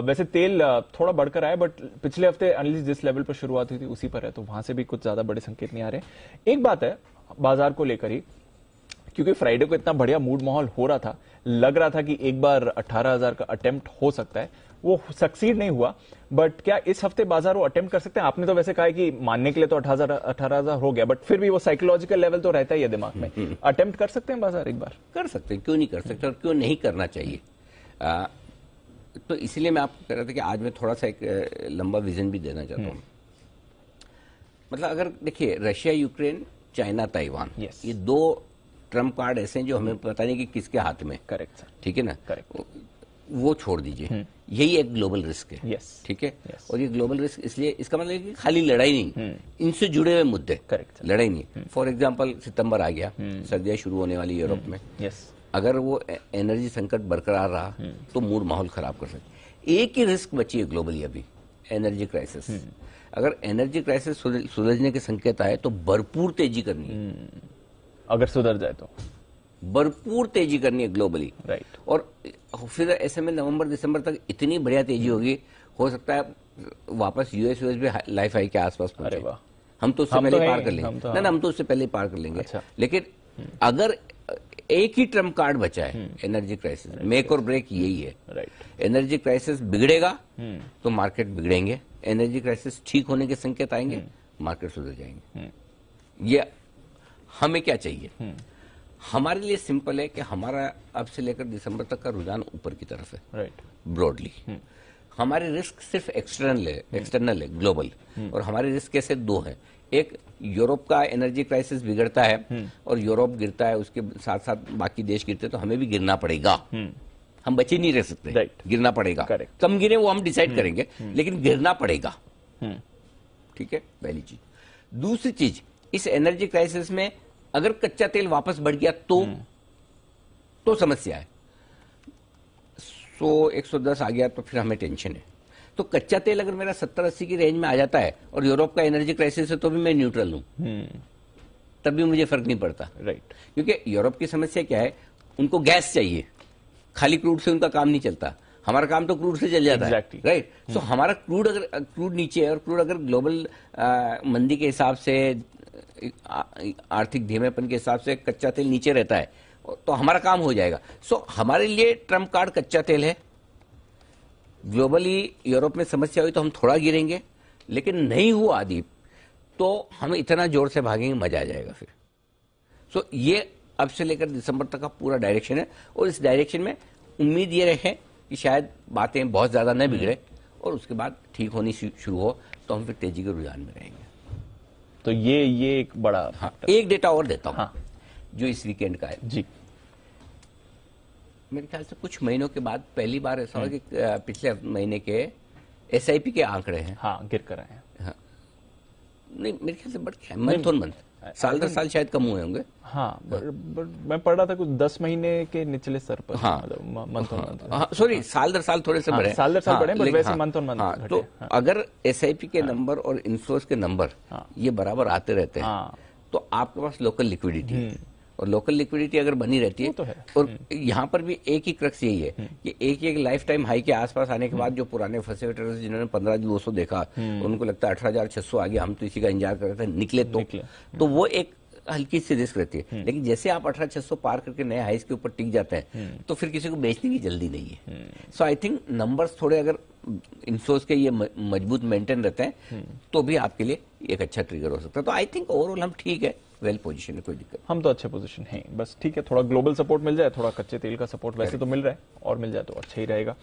वैसे तेल थोड़ा बढ़कर आया बट पिछले हफ्ते एनालिस जिस लेवल पर शुरुआत हुई थी उसी पर है तो वहां से भी कुछ ज्यादा बड़े संकेत नहीं आ रहे एक बात है बाजार को लेकर ही क्योंकि फ्राइडे को इतना बढ़िया मूड माहौल हो रहा था लग रहा था कि एक बार 18,000 का अटेम्प्ट हो सकता है वो सक्सीड नहीं हुआ बट क्या इस हफ्ते बाजार वो अटेम्प्ट कर सकते हैं आपने तो वैसे कहा कि मानने के लिए तो अठारह हजार हो गया बट फिर भी वो साइकोलॉजिकल लेवल तो रहता ही है दिमाग में अटेम्प्ट कर सकते हैं बाजार एक बार कर सकते हैं क्यों नहीं कर सकते और क्यों नहीं करना चाहिए तो इसीलिए मैं आपको कह रहा था कि आज मैं थोड़ा सा एक लंबा विजन भी देना चाहता हूँ हम्म। मतलब अगर देखिए रशिया यूक्रेन चाइना ताइवान ये दो ट्रम्प कार्ड ऐसे हैं जो हमें पता नहीं कि किसके हाथ में करेक्ट सर ठीक है ना करेक्ट वो छोड़ दीजिए हम्म। यही एक ग्लोबल रिस्क है ठीक है और ये ग्लोबल रिस्क इसलिए इसका मतलब कि खाली लड़ाई नहीं हम्म। इनसे जुड़े हुए मुद्दे करेक्ट लड़ाई नहीं फॉर एग्जाम्पल हम्म। सितंबर आ गया सर्दियां शुरू होने वाली यूरोप में अगर वो एनर्जी संकट बरकरार रहा तो मूड माहौल खराब कर सकते एक ही रिस्क बची है ग्लोबली अभी एनर्जी क्राइसिस अगर एनर्जी क्राइसिस सुलझने के संकेत आए तो भरपूर तेजी करनी है अगर सुधर जाए तो भरपूर तेजी करनी है ग्लोबली राइट और फिर ऐसे में नवंबर दिसंबर तक इतनी बढ़िया तेजी होगी हो सकता है वापस यूएस यूएस भी लाइफ हाई के आसपास पहुंचे हम तो उससे पहले पार कर लेंगे ना हम तो उससे पहले पार कर लेंगे लेकिन हम्म। अगर एक ही ट्रम्प कार्ड बचा है एनर्जी क्राइसिस मेक और ब्रेक यही है एनर्जी क्राइसिस बिगड़ेगा हम्म। तो मार्केट बिगड़ेंगे एनर्जी क्राइसिस ठीक होने के संकेत आएंगे मार्केट हम्म। सुधर जाएंगे ये हमें क्या चाहिए हमारे लिए सिंपल है कि हमारा अब से लेकर दिसंबर तक का रुझान ऊपर की तरफ है राइट right. Broadly hmm. हमारे रिस्क सिर्फ एक्सटर्नल है एक्सटर्नल hmm. है ग्लोबल hmm. और हमारे रिस्क कैसे दो है एक यूरोप का एनर्जी क्राइसिस बिगड़ता है और यूरोप गिरता है उसके साथ साथ बाकी देश गिरते हैं तो हमें भी गिरना पड़ेगा हम बचे नहीं रह सकते गिरना पड़ेगा कम गिरे वो हम डिसाइड करेंगे लेकिन गिरना पड़ेगा ठीक है पहली चीज दूसरी चीज इस एनर्जी क्राइसिस में अगर कच्चा तेल वापस बढ़ गया तो हम्म। तो समस्या है सो एक सौ दस आ गया तो फिर हमें टेंशन है तो कच्चा तेल अगर मेरा सत्तर अस्सी की रेंज में आ जाता है और यूरोप का एनर्जी क्राइसिस है तो भी मैं न्यूट्रल हूं हम्म। तब भी मुझे फर्क नहीं पड़ता राइट क्योंकि यूरोप की समस्या क्या है उनको गैस चाहिए खाली क्रूड से उनका काम नहीं चलता हमारा काम तो क्रूड से चल जाता exactly. है right right? So so, hmm. हमारा क्रूड अगर क्रूड नीचे है और क्रूड अगर ग्लोबल आ, मंदी के हिसाब से आर्थिक धीमेपन के हिसाब से कच्चा तेल नीचे रहता है तो हमारा काम हो जाएगा सो so, हमारे लिए ट्रम्प कार्ड कच्चा तेल है ग्लोबली यूरोप में समस्या हुई तो हम थोड़ा गिरेंगे लेकिन नहीं हुआ आदि तो हम इतना जोर से भागेंगे मजा आ जाएगा फिर सो so, ये अब से लेकर दिसंबर तक का पूरा डायरेक्शन है और इस डायरेक्शन में उम्मीद ये रहे कि शायद बातें बहुत ज़्यादा न बिगड़े और उसके बाद ठीक होनी शुरू हो तो हम फिर तेजी के रुझान में रहेंगे तो ये ये एक बड़ा हाँ, एक डेटा और देता हूं हाँ, जो इस वीकेंड का है जी मेरे ख्याल से कुछ महीनों के बाद पहली बार ऐसा हुआ हम्म। कि पिछले महीने के एस के आंकड़े हैं हाँ गिर कर रहे हैं हाँ नहीं मेरे ख्याल से बट मंथ और मंथ साल दर साल शायद कम हुए होंगे हाँ बट हाँ। मैं पढ़ रहा था कुछ दस महीने के निचले स्तर पर हाँ मतलब मंथ ऑन हाँ। मंथ सॉरी हाँ, साल दर साल थोड़े से हाँ, बढ़े साल दर साल बढ़े बट वैसे मंथ ऑन मंथ तो अगर एस के नंबर और इंश्योरेंस के नंबर ये बराबर आते रहते हैं तो आपके पास लोकल लिक्विडिटी है हम्म। और लोकल लिक्विडिटी अगर बनी रहती है तो है और हम्म। यहाँ पर भी एक ही क्रक्स यही है हम्म। कि एक एक लाइफ टाइम हाई के आसपास आने के हम्म। बाद जो पुराने फंसे हुए ट्रेडर्स जिन्होंने पंद्रह दो सौ देखा उनको लगता है अठारह हजार छह सौ आगे हम तो इसी का इंतजार कर रहे थे निकले तो, निकले। तो वो एक हल्की सी रिस्क रहती है लेकिन जैसे आप अठारह छह सौ पार करके नए हाइस के ऊपर टिक जाते हैं तो फिर किसी को बेचने की जल्दी नहीं है सो आई थिंक नंबर्स थोड़े अगर इंसोर्स के ये मजबूत मेंटेन रहते हैं तो भी आपके लिए एक अच्छा ट्रिगर हो सकता है तो आई थिंक ओवरऑल हम ठीक है वेल पोजिशन है कोई दिक्कत हम तो अच्छे पोजिशन है बस ठीक है थोड़ा ग्लोबल सपोर्ट मिल जाए थोड़ा कच्चे तेल का सपोर्ट वैसे तो मिल रहा है और मिल जाए तो अच्छा ही रहेगा